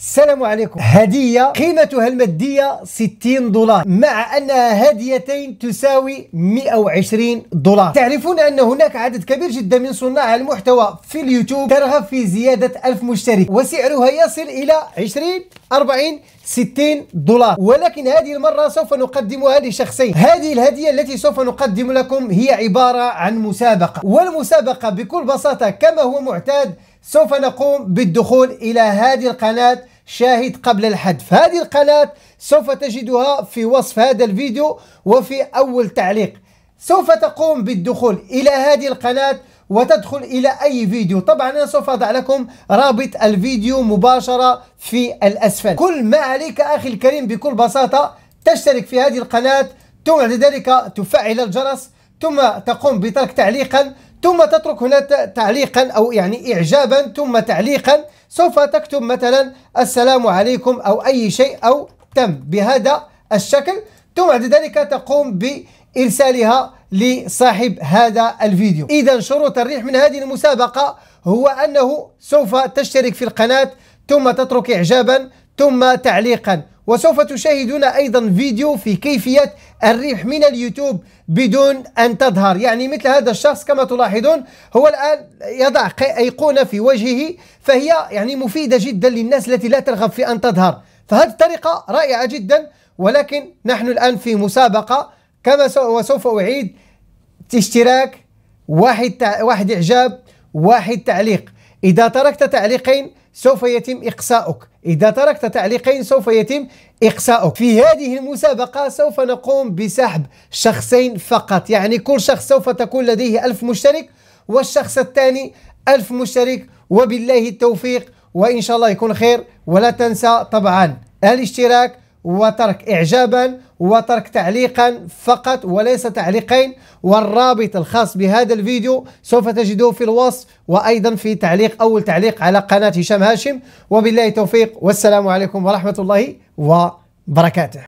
السلام عليكم هدية قيمتها المادية 60 دولار مع أنها هديتين تساوي 120 دولار تعرفون أن هناك عدد كبير جدا من صناع المحتوى في اليوتيوب ترغب في زيادة 1000 مشترك وسعرها يصل إلى 20 40 60 دولار ولكن هذه المرة سوف نقدمها لشخصين هذه الهدية التي سوف نقدم لكم هي عبارة عن مسابقة والمسابقة بكل بساطة كما هو معتاد سوف نقوم بالدخول إلى هذه القناة شاهد قبل الحذف هذه القناة سوف تجدها في وصف هذا الفيديو وفي أول تعليق سوف تقوم بالدخول إلى هذه القناة وتدخل إلى أي فيديو طبعا أنا سوف أضع لكم رابط الفيديو مباشرة في الأسفل كل ما عليك أخي الكريم بكل بساطة تشترك في هذه القناة ثم بعد ذلك تفعل الجرس ثم تقوم بترك تعليقا ثم تترك هنا تعليقا أو يعني إعجابا ثم تعليقا سوف تكتب مثلا السلام عليكم أو أي شيء أو تم بهذا الشكل ثم بعد ذلك تقوم بإرسالها لصاحب هذا الفيديو إذا شروط الريح من هذه المسابقة هو أنه سوف تشترك في القناة ثم تترك إعجابا ثم تعليقا وسوف تشاهدون أيضا فيديو في كيفية الربح من اليوتيوب بدون أن تظهر يعني مثل هذا الشخص كما تلاحظون هو الآن يضع أيقونة في وجهه فهي يعني مفيدة جدا للناس التي لا ترغب في أن تظهر فهذه الطريقة رائعة جدا ولكن نحن الآن في مسابقة كما وسوف أعيد اشتراك واحد واحد إعجاب واحد تعليق إذا تركت تعليقين سوف يتم إقصاؤك إذا تركت تعليقين سوف يتم إقصاؤك في هذه المسابقة سوف نقوم بسحب شخصين فقط يعني كل شخص سوف تكون لديه ألف مشترك والشخص الثاني ألف مشترك وبالله التوفيق وإن شاء الله يكون خير ولا تنسى طبعا الاشتراك وترك إعجابا وترك تعليقا فقط وليس تعليقين والرابط الخاص بهذا الفيديو سوف تجدوه في الوصف وأيضا في تعليق أول تعليق على قناة هشام هاشم وبالله توفيق والسلام عليكم ورحمة الله وبركاته